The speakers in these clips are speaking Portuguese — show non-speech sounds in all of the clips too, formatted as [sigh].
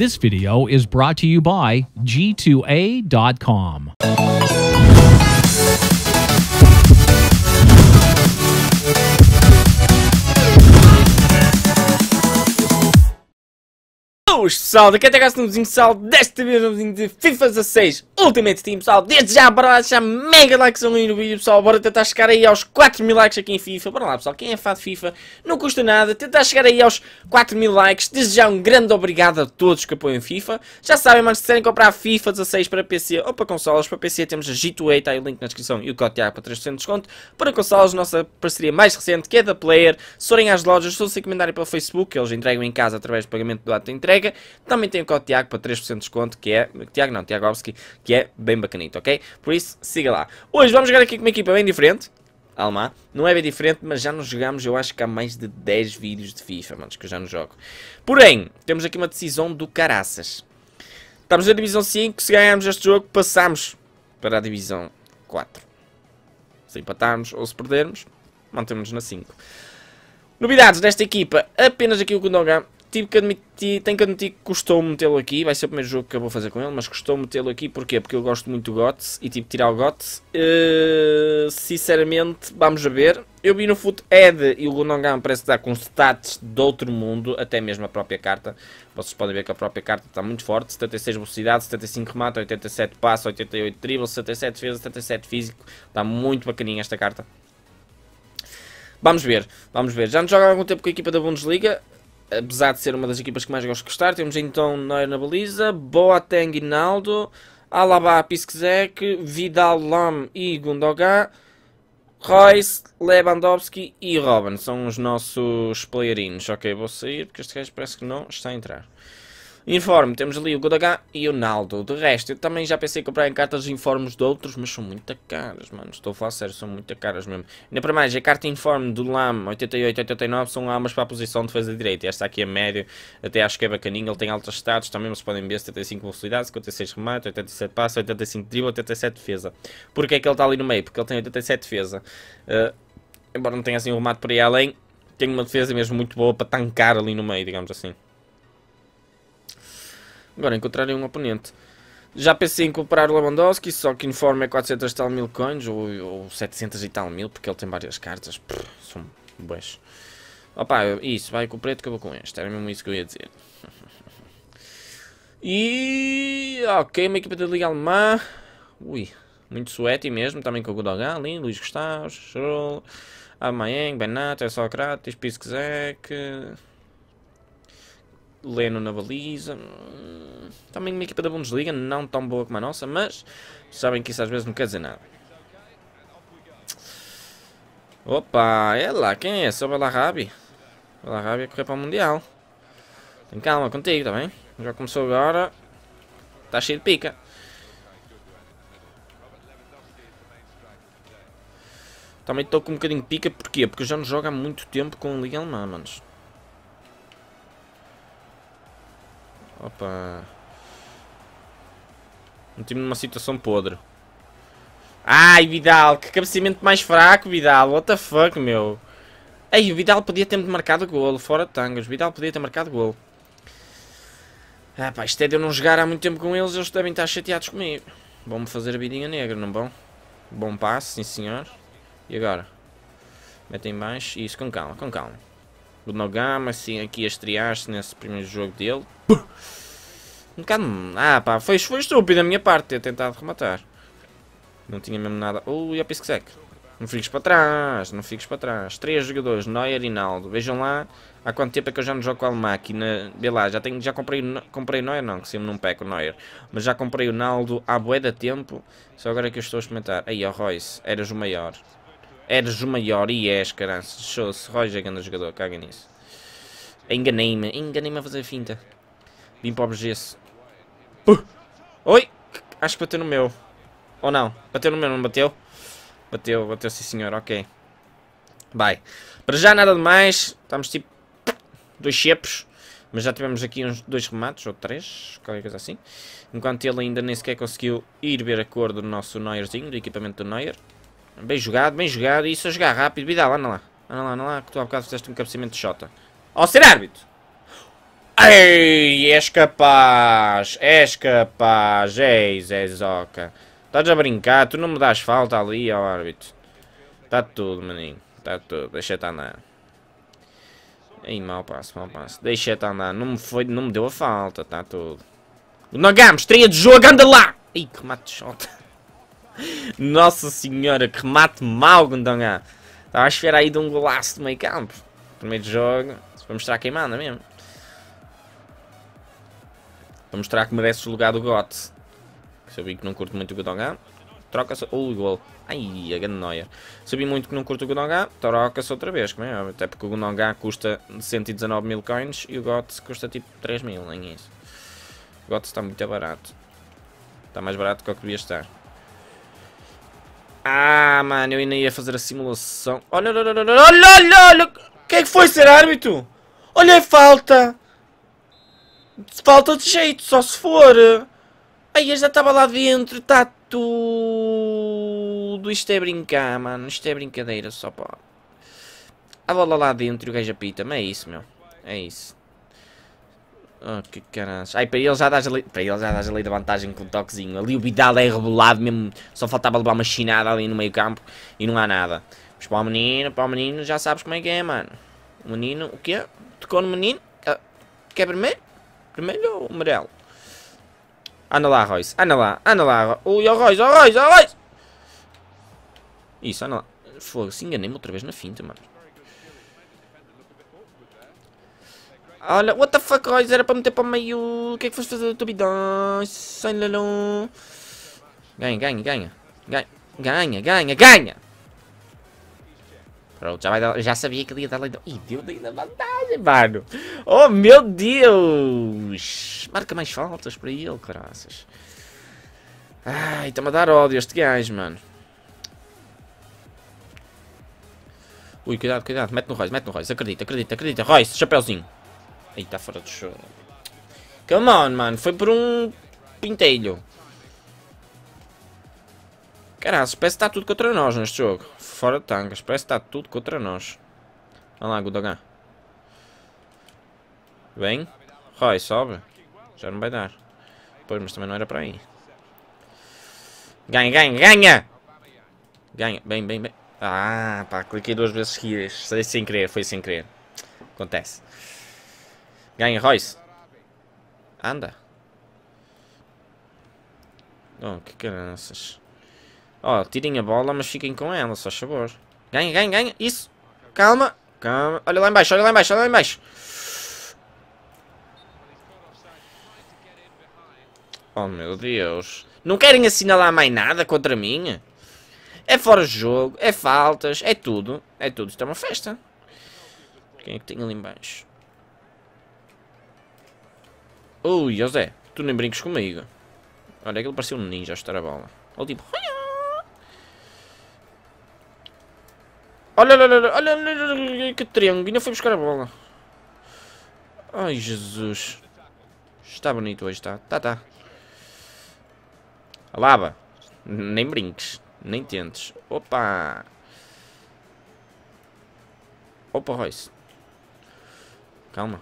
This video is brought to you by G2A.com. Boas então, pessoal, daqui até cá no vizinho pessoal, desta vez no é vizinho de FIFA 16 Ultimate Team pessoal, desde já bora lá deixar mega likes ali no vídeo pessoal Bora tentar chegar aí aos 4 mil likes aqui em FIFA, bora lá pessoal, quem é fã de FIFA não custa nada Tentar chegar aí aos 4 mil likes, desde já um grande obrigado a todos que apoiam FIFA Já sabem mas se quiserem comprar FIFA 16 para PC ou para consolas Para PC temos a G2A, está aí o link na descrição e o código para 3% de desconto Para consolas, nossa parceria mais recente que é da Player Se forem às lojas, sou-se encomendarem pelo Facebook, eles entregam em casa através do pagamento do ato de entrega também tem o código Tiago para 3% de desconto, que é. Tiago não, Tiago Obski, que é bem bacanito, ok? Por isso, siga lá. Hoje vamos jogar aqui com uma equipa bem diferente. Alma. Não é bem diferente, mas já nos jogamos, eu acho que há mais de 10 vídeos de FIFA, mano, que eu já não jogo. Porém, temos aqui uma decisão do caraças. Estamos na divisão 5, se ganharmos este jogo, passamos para a divisão 4. Se empatarmos ou se perdermos, mantemos-nos na 5. Novidades desta equipa, apenas aqui o Gundogan tive que admitir, tenho que admitir que custou metê-lo aqui, vai ser o primeiro jogo que eu vou fazer com ele, mas custou metê-lo aqui, porquê? Porque eu gosto muito do GOTS e tive que tirar o GOTS. Uh, eh, sinceramente, vamos ver. Eu vi no Foot Ed e o Gundogan parece dar com stats de outro mundo, até mesmo a própria carta. Vocês podem ver que a própria carta está muito forte, 76 velocidade, 75 mata, 87 passa, 88 dribble, 77 defesa, 77 físico, está muito bacaninha esta carta. Vamos ver, vamos ver. Já não joga há algum tempo com a equipa da Bundesliga, apesar de ser uma das equipas que mais gosto de gostar. Temos então Neuer na baliza, Boateng e Naldo, Alaba, Piszczek, Vidal, Lam e Gundogan, Royce, Lewandowski e Robin. São os nossos playerinos. Ok, vou sair porque este gajo parece que não está a entrar. Informe, temos ali o Godagan e o Naldo. De resto, eu também já pensei em comprar em cartas informes de outros, mas são muito caras, mano. Estou a falar sério, são muito caras mesmo. Ainda para mais, a carta informe do LAM 88-89 são armas para a posição de defesa direita. Esta aqui é médio, até acho que é bacaninho. Ele tem altos status, também mas podem ver 75 velocidade, 56 remate, 87 passe, 85 drible, 87 defesa. Porquê é que ele está ali no meio? Porque ele tem 87 defesa. Uh, embora não tenha assim um remate por aí além, tem uma defesa mesmo muito boa para tancar ali no meio, digamos assim. Agora encontrarem um oponente. Já pensei em comprar o Lewandowski, só que informe é 400 tal mil coins, ou, ou 700 e tal mil, porque ele tem várias cartas. Prr, são boas. Opa, isso, vai com o preto, acabou com este. Era mesmo isso que eu ia dizer. [laughs] E... Ok, uma equipa da Liga Alemã. Ui, muito suéti mesmo, também com o Godogan ali, Luís Gustavo, Schroll, Amayeng, Benato, Sócrates, Piskzek... Leno na baliza. Hum, também uma equipa da Bundesliga, não tão boa como a nossa, mas sabem que isso às vezes não quer dizer nada. Opa, é lá, quem é Sou O Belarabi. Belarabi a correr para o Mundial. Tem calma contigo, também. Tá bem? Já começou agora. Está cheio de pica. Também estou com um bocadinho de pica, porquê? Porque eu já não jogo há muito tempo com a Liga Alemã, manos. Opa. Meti-me numa situação podre. Ai, Vidal, que cabeceamento mais fraco, Vidal. What the fuck, meu. Ei, o Vidal podia ter marcado golo. Fora de tangas. O Vidal podia ter marcado golo. Ah pá, isto é de eu não jogar há muito tempo com eles. Eles devem estar chateados comigo. Vão-me fazer a vidinha negra, não vão? Bom passo, sim senhor. E agora? Metem mais. Isso, com calma, com calma o Nogama, assim, aqui a estrear-se nesse primeiro jogo dele. Um bocado... Ah pá, foi, foi estúpido a minha parte ter tentado rematar. Não tinha mesmo nada... Ui, uh, a Piscsec. Não fiques para trás, não fiques para trás. Três jogadores, Neuer e Naldo. Vejam lá há quanto tempo é que eu já não jogo com a máquina. Vê lá, já, tenho, já comprei, comprei Neuer, não, que sempre não peco Neuer. Mas já comprei o Naldo há bué da tempo. Só agora é que eu estou a experimentar. Aí, ó Royce, eras o maior. Eres o maior e és, caranças. Show-se. Roy é grande jogador, caga nisso. Enganei-me, enganei-me a fazer finta. Vim para o objeto. Uh! Oi! Acho que bateu no meu. Ou não? Bateu no meu, não bateu? Bateu, bateu sim senhor, ok. Vai. Para já nada demais. Estamos tipo... Dois chepos. Mas já tivemos aqui uns dois remates, ou três, qualquer coisa assim. Enquanto ele ainda nem sequer conseguiu ir ver a cor do nosso Neuerzinho, do equipamento do Neuer. Bem jogado, bem jogado. Isso a jogar rápido. lá anda lá. Anda lá, anda lá, que tu há bocado fizeste um cabeceamento de chota. Ao ser árbitro! Ei, és capaz! És capaz! Eis, és oca. Estás a brincar? Tu não me das falta ali, ó árbitro. Está tudo, maninho. Está tudo. Deixa-te andar. Ei, mal passo, mal passo. Deixa-te andar. Não me, foi, não me deu a falta. Está tudo. Nagamos, estreia de jogo, anda lá! Ei, que mato de chota. Nossa senhora, que mate mal Gundogan! Estava tá, a esperar aí de um golaço de meio campo. Primeiro jogo, para mostrar quem manda mesmo. Para mostrar que merece o lugar do Got. Sabia que não curto muito o Gondonga. Troca-se. Oh, gol. Ai, a grande noia. Sabia muito que não curto o Gondonga. Troca-se outra vez, como é Até porque o Gondonga custa 119 mil coins e o Got custa tipo 3 mil, nem isso. O Got está muito barato. Está mais barato do que o que devia estar. Ah, mano, eu ainda ia fazer a simulação. Olha, olha, olha, olha, olha, olha. Quem é que foi ser árbitro? Olha é falta. Falta de jeito, só se for. Aí eu já estava lá dentro, está tudo. Isto é brincar, mano. Isto é brincadeira só, pá. A bola lá dentro e o gajo apita, mas é isso, meu. É isso. Oh, que caras. Ai, para ele já dás ali. Para ele já dás ali da vantagem com o toquezinho. Ali o Vidal é rebolado mesmo. Só faltava levar uma chinada ali no meio campo e não há nada. Mas para o menino, para o menino, já sabes como é que é, mano. O menino, o quê? Tocou no menino? Ah, quer vermelho? Vermelho ou amarelo? Anda lá, Royce. Anda lá, anda lá. Ui, oh, Royce, oh, Royce, oh, Royce! Isso, anda lá. Fogo, se enganei-me outra vez na finta, mano. Olha, what the fuck, guys? Era para meter para meio. O que é que foste fazer da tua vida? Ganha, ganha, ganha. Ganha, ganha, ganha, ganha. Pronto, já, vai dar, já sabia que ele ia dar leitão. Ih, deu ainda vantagem, mano. Oh, meu Deus. Marca mais faltas para ele, caraças. Ai, está-me a dar ódio este gajo, mano. Ui, cuidado, cuidado. Mete no Royce, mete no Royce. Acredita, acredita, acredita. Royce, chapéuzinho. Aí tá fora do show. Né? Come on, mano. Foi por um pintelho. Caralho, parece que está tudo contra nós neste jogo. Fora de tangas, parece que está tudo contra nós. Olha lá, Gudogan. Bem. Roy, sobe. Já não vai dar. Pois, mas também não era para aí. Ganha, ganha, ganha! Ganha. Bem, bem, bem. Ah, pá, cliquei duas vezes seguidas. Sem querer, foi sem querer. Acontece. Ganha, Royce. Anda. Oh, que caranças. Ó, oh, tirem a bola, mas fiquem com ela, só favor. Ganha, ganha, ganha. Isso. Calma. Calma. Olha lá embaixo, olha lá embaixo, olha lá embaixo. Oh, meu Deus. Não querem assinalar mais nada contra mim? É fora de jogo, é faltas, é tudo. É tudo. Isto é uma festa. Quem é que tem ali embaixo? Ui, José, tu nem brinques comigo. Olha, ele parecia um ninja a estar a bola. Ele tipo... Ah. Olha, olha, olha, olha, olha, que triângulo, ainda foi buscar a bola. Ai, Jesus. Está bonito hoje, está. Tá, tá. Alaba, tá. nem brinques, nem tentes. Opa. Opa, Royce. Calma.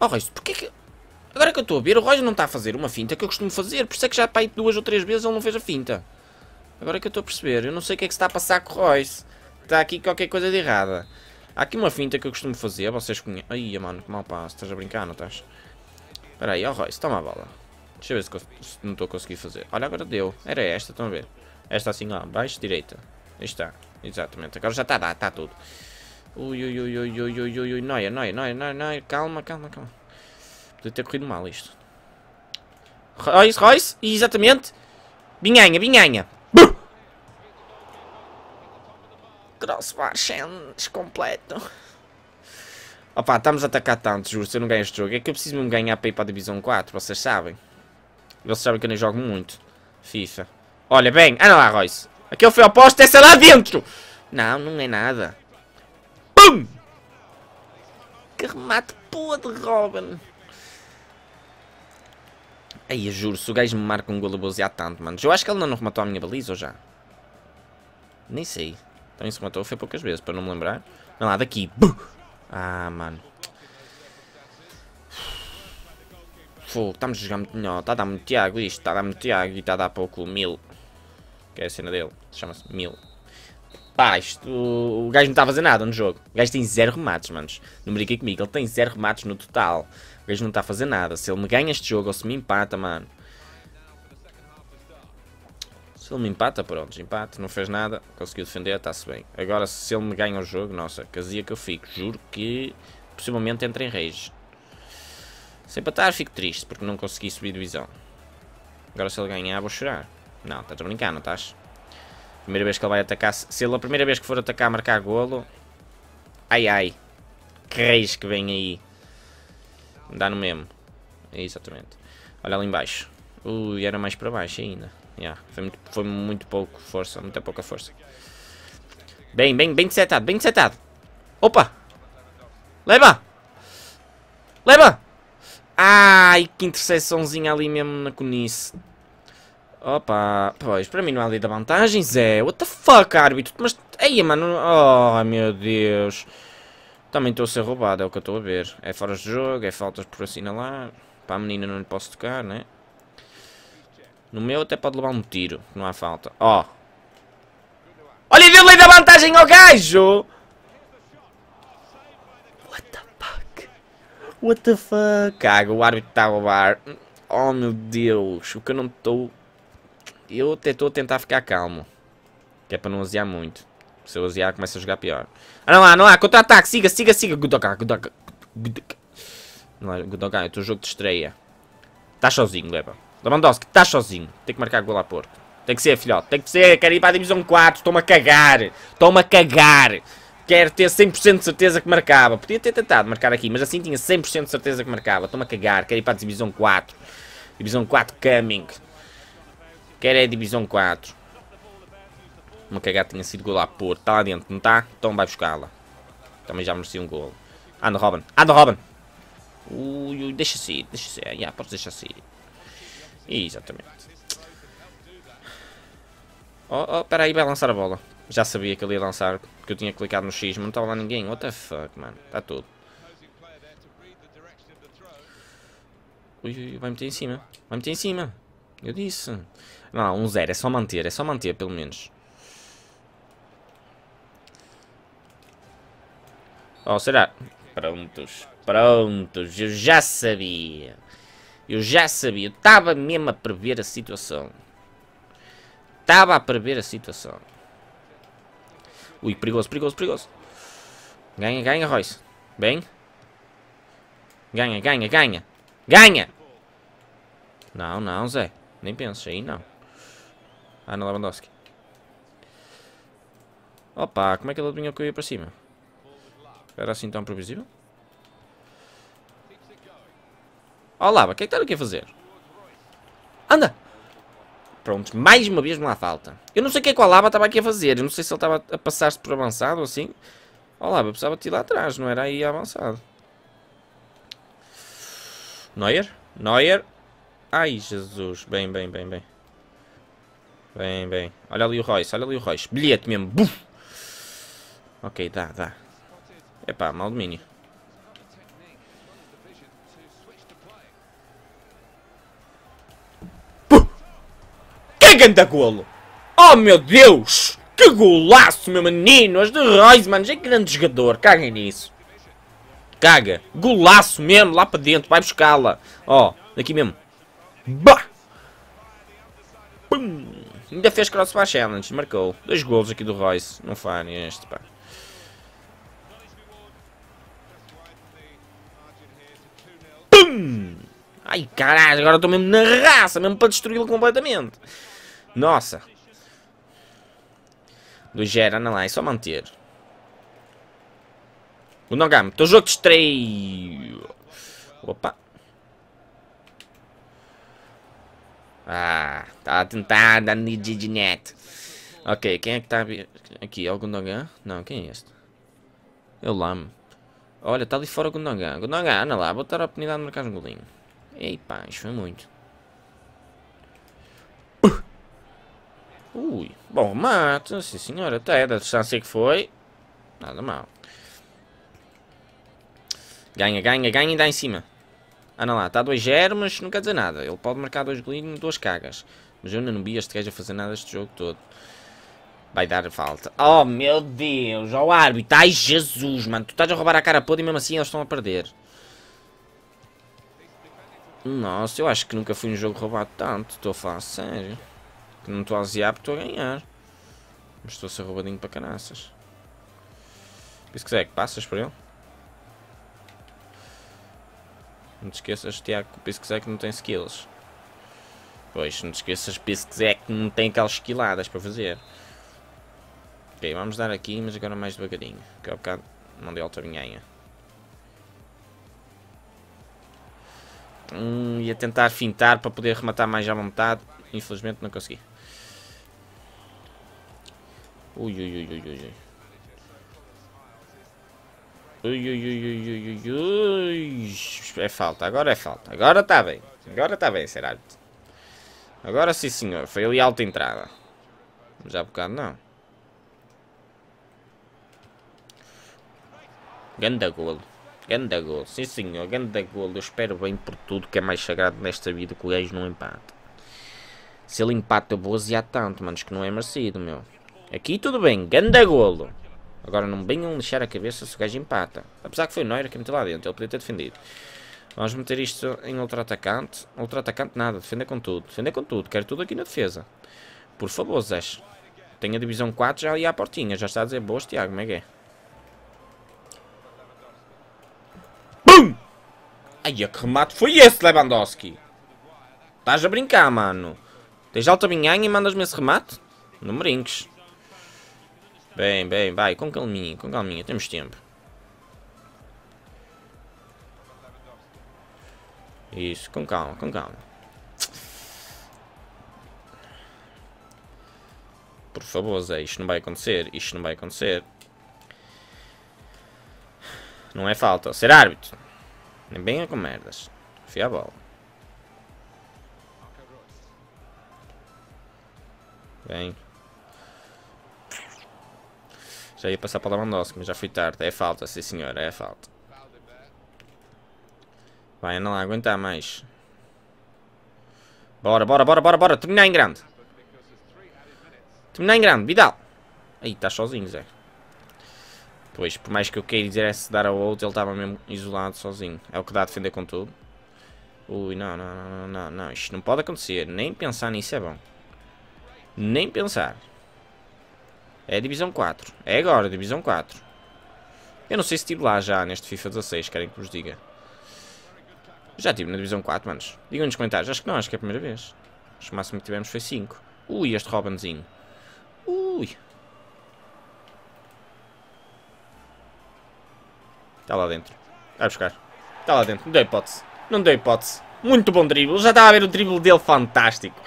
Oh, Royce, porquê que... Agora que eu estou a ver, o Royce não está a fazer uma finta que eu costumo fazer. Por isso é que já para aí duas ou três vezes ele não fez a finta. Agora que eu estou a perceber. Eu não sei o que é que se está a passar com o Royce. Está aqui qualquer coisa de errada. Há aqui uma finta que eu costumo fazer. Vocês conhecem... Ai, mano, que mal passo. Estás a brincar, não estás? Espera aí, ó oh, Royce, toma a bola. Deixa eu ver se, se não estou a conseguir fazer. Olha, agora deu. Era esta, estão a ver. Esta assim, lá, baixo, direita. Aí está. Exatamente. Agora já está a dar, está tudo. Ui, ui, ui, ui, ui, ui, ui, ui, noia, noia, noia, noia, noia, calma, calma, calma. Podia ter corrido mal isto. Royce, Royce, exatamente. Binhanha, binhanha. Crossbar challenge completo. Opa, estamos a atacar tanto, juro, se eu não ganho este jogo. É que eu preciso mesmo ganhar para ir para a Divisão 4, vocês sabem. Vocês sabem que eu nem jogo muito. FIFA. Olha bem, anda lá, Royce. Aquele foi ao posto, essa é lá dentro. Não, não é nada. BUM! Que remate podre, Robin! Aí, eu juro, se o gajo me marca um golo, há tanto, mano. Eu acho que ele não rematou a minha baliza, ou já? Nem sei. Também se matou foi poucas vezes, para não me lembrar. Não, lá daqui. Ah, mano. Fogo, estamos a jogar muito melhor. Está a dar muito Tiago isto, está a dar muito Tiago e está a dar pouco mil. Que é a cena dele. Chama-se mil. Pá, isto, o gajo não está a fazer nada no jogo. O gajo tem zero remates, manos. Não brinquei comigo, ele tem zero remates no total. O gajo não está a fazer nada. Se ele me ganha este jogo ou se me empata, mano. Se ele me empata, pronto, empate, não fez nada, conseguiu defender, está-se bem. Agora, se ele me ganha o jogo, nossa, casia que eu fico. Juro que possivelmente entra em rage. Se empatar, fico triste, porque não consegui subir divisão. Agora, se ele ganhar, vou chorar. Não, estás a brincar, não estás? Primeira vez que ele vai atacar. Se ele a primeira vez que for atacar marcar golo. Ai ai. Que reis que vem aí. Dá no mesmo. exatamente. Olha ali embaixo. Ui, era mais para baixo ainda. Yeah, foi, muito, foi muito pouco força, muita pouca força. Bem, bem, bem setado, bem setado. Opa! Leva! Leva! Ai, que interseçãozinha ali mesmo na conice. Opa, pois, para mim não há lei da vantagem zé What the fuck, árbitro? Mas, aí, mano, oh, meu Deus. Também estou a ser roubado, é o que eu estou a ver. É fora de jogo, é faltas por assinalar. Para a menina não lhe posso tocar, né? No meu até pode levar um tiro, não há falta. Ó. Oh. Olha, deu lei da vantagem ao gajo! What the fuck? What the fuck? o árbitro está a roubar. Oh, meu Deus, o que eu não estou eu estou tentar ficar calmo. Que é para não osear muito. Se eu osear, começa a jogar pior. Ah, não há, não há. Contra-ataque. Siga, siga, siga. Gudokan, Gudokan. Gudokan. Não é Gudokan, é o jogo de estreia. Estás sozinho, Leba. Lewandowski, estás sozinho. Tem que marcar gol a Porto. Tem que ser, filhote. Tem que ser. Quero ir para a divisão 4. Estou-me a cagar. Estou-me a cagar. Quero ter 100% de certeza que marcava. Podia ter tentado marcar aqui, mas assim tinha 100% de certeza que marcava. Estou-me a cagar. Quero ir para a divisão 4. Divisão 4 coming. Quer é a divisão 4. Uma cagada tinha sido gol a pôr. Está lá dentro, não está? Então vai buscá-la. Também já merecia um gol. Anda, Robin. Anda, Robin. Ui, ui, deixa sair, deixa se Yeah, pode deixar sair. Exatamente. Oh, oh, peraí, aí, vai lançar a bola. Já sabia que ele ia lançar, porque eu tinha clicado no X, mas não estava lá ninguém. What the fuck, mano. Está tudo. Ui, ui, vai meter em cima. Vai meter em cima. Eu disse. Não, um zero. É só manter. É só manter, pelo menos. Oh, será? Prontos. Prontos. Eu já sabia. Eu já sabia. Eu estava mesmo a prever a situação. Estava a prever a situação. Ui, perigoso, perigoso, perigoso. Ganha, ganha, Royce. Bem. Ganha, ganha, ganha. Ganha! Não, não, Zé. Nem penso, aí não. Ah, não, Lewandowski. Opa, como é que ele adivinhou que eu ia para cima? Era assim tão previsível? Olá, o que é que está aqui a fazer? Anda! Pronto, mais uma vez me lá falta. Eu não sei o que é que o Alaba estava aqui a fazer. Eu não sei se ele estava a passar-se por avançado ou assim. eu precisava de ir lá atrás, não era aí avançado. Neuer? Neuer? Ai, Jesus. Bem, bem, bem, bem. Bem, bem. Olha ali o Royce, olha ali o Royce. Bilhete mesmo. Buf! Ok, dá, dá. Epá, mal domínio. Puh! Que ganda golo! Oh, meu Deus! Que golaço, meu menino! As de Royce, mano. Já é grande jogador. Caguem nisso. Caga. Golaço mesmo, lá para dentro. Vai buscá-la. Ó, oh, daqui mesmo. Bah! Pum! Ainda fez crossbar challenge, marcou. Dois gols aqui do Royce, não falha este, pá. Pum! Ai caralho, agora estou mesmo na raça, mesmo para destruí-lo completamente. Nossa. Do Gera, não lá, é só manter. O nogam teu jogo de estreio. Opa. Ah, tá tentada, tá Nidid Neto. Ok, quem é que tá aqui? É o Gundogan? Não, quem é este? Eu lamo. Olha, tá ali fora o Gundogan. Gundogan, anda lá, vou dar a oportunidade de marcar um golinho. Ei, pá, isso foi muito. Ui, bom mata. sim senhor, até da distância que foi. Nada mal. Ganha, ganha, ganha e dá em cima. Anda ah, lá, está 2-0, mas não quer dizer nada. Ele pode marcar dois golinhos e duas cagas. Mas eu ainda não vi este gajo a fazer nada este jogo todo. Vai dar falta. Oh, meu Deus. ao oh, árbitro. Ai, Jesus, mano. Tu estás a roubar a cara podre e mesmo assim eles estão a perder. Nossa, eu acho que nunca fui um jogo roubado tanto. Estou a falar sério. Que não estou a aziar porque estou a ganhar. Mas estou a ser roubadinho para canaças. Por isso que é que passas por ele. Não te esqueças, Tiago, que o é que não tem skills. Pois, não te esqueças, é que não tem aquelas esquiladas para fazer. Ok, vamos dar aqui, mas agora mais devagarinho. Que há é bocado mandei alta vinhanha. Hum, ia tentar fintar para poder rematar mais à vontade. Infelizmente não consegui. Ui, ui, ui, ui, ui. Ui, ui, ui, ui, ui, ui. É falta, agora é falta. Agora está bem. Agora está bem, será? Agora sim, senhor. Foi ali alta entrada. Já há bocado não. Ganda golo. Ganda golo. Sim, senhor. Ganda golo. Eu espero bem por tudo que é mais sagrado nesta vida que o gajo não empata. Se ele empata, eu vou aziar tanto, manos, que não é merecido, meu. Aqui tudo bem. Ganda golo. Agora não venham deixar a cabeça se o gajo empata. Apesar que foi o Neuer que meteu lá dentro, ele podia ter defendido. Vamos meter isto em outro atacante. Outro atacante nada, defender com tudo. Defender com tudo, quero tudo aqui na defesa. Por favor, Zé. Tem a divisão 4 já ali à portinha. Já está a dizer boas, Tiago, como é que é? BUM! Ai, que remate foi esse, Lewandowski? Estás a brincar, mano. Tens alta binhanha e mandas-me esse remate? Não brinques. Bem, bem, vai, com calminha, com calminha, temos tempo. Isso, com calma, com calma. Por favor, Zé, isto não vai acontecer, isto não vai acontecer. Não é falta, ser árbitro. Nem bem é com merdas. Fia a bola. Bem. Já ia passar para o Lewandowski, mas já fui tarde. É falta, sim senhor é falta. Vai, anda lá, aguentar mais. Bora, bora, bora, bora, bora. Terminar em grande. Terminar em grande, Vidal. Aí, está sozinho, Zé. Pois, por mais que eu queira dizer se dar ao outro, ele estava mesmo isolado, sozinho. É o que dá a defender com tudo. Ui, não, não, não, não, não. Isto não pode acontecer. Nem pensar nisso é bom. Nem pensar. É divisão 4. É agora, divisão 4. Eu não sei se estive lá já neste FIFA 16, querem que vos diga. Já estive na divisão 4, manos. Digam nos comentários. Acho que não, acho que é a primeira vez. Acho que o máximo que tivemos foi 5. Ui, este Robinzinho. Ui. Está lá dentro. Vai buscar. Está lá dentro. Não deu hipótese. Não deu hipótese. Muito bom drible. Já estava a ver o drible dele fantástico.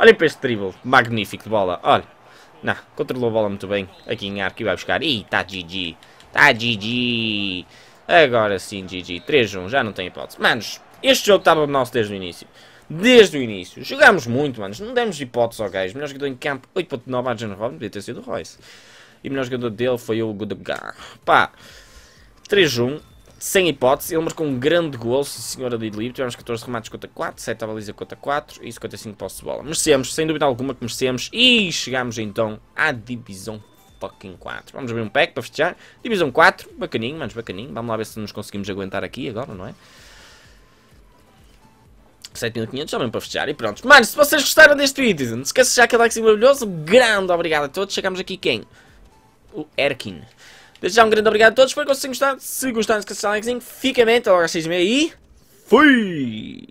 Olhem para este drible. Magnífico de bola. Olha. Não, controlou a bola muito bem. Aqui em arco e vai buscar. Ih, tá GG. Tá GG. Agora sim, GG. 3-1, já não tem hipótese. Manos, este jogo estava nosso desde o início. Desde o início. Jogámos muito, manos. Não demos hipótese ao gajo. Melhor jogador em campo, 8.9 a John Robin. Devia ter sido o Royce. E o melhor jogador dele foi o Godegar. Pá. 3-1 sem hipótese, ele marcou um grande gol, senhora de Idlib, tivemos 14 remates contra 4, 7 à baliza contra 4 e 55 posse de bola. Merecemos, sem dúvida alguma que merecemos e chegamos então à divisão fucking 4. Vamos abrir um pack para festejar, divisão 4, bacaninho, mas bacaninho, vamos lá ver se nos conseguimos aguentar aqui agora, não é? 7500 também para fechar e pronto. Mano, se vocês gostaram deste vídeo, não se esqueçam já aquele like maravilhoso. Grande obrigado a todos. Chegamos aqui quem? O Erkin. Desde já um grande obrigado a todos, foi que vocês tenham gostado. Se gostaram, se o likezinho, fica bem, até logo às 6 e meia e... Fui!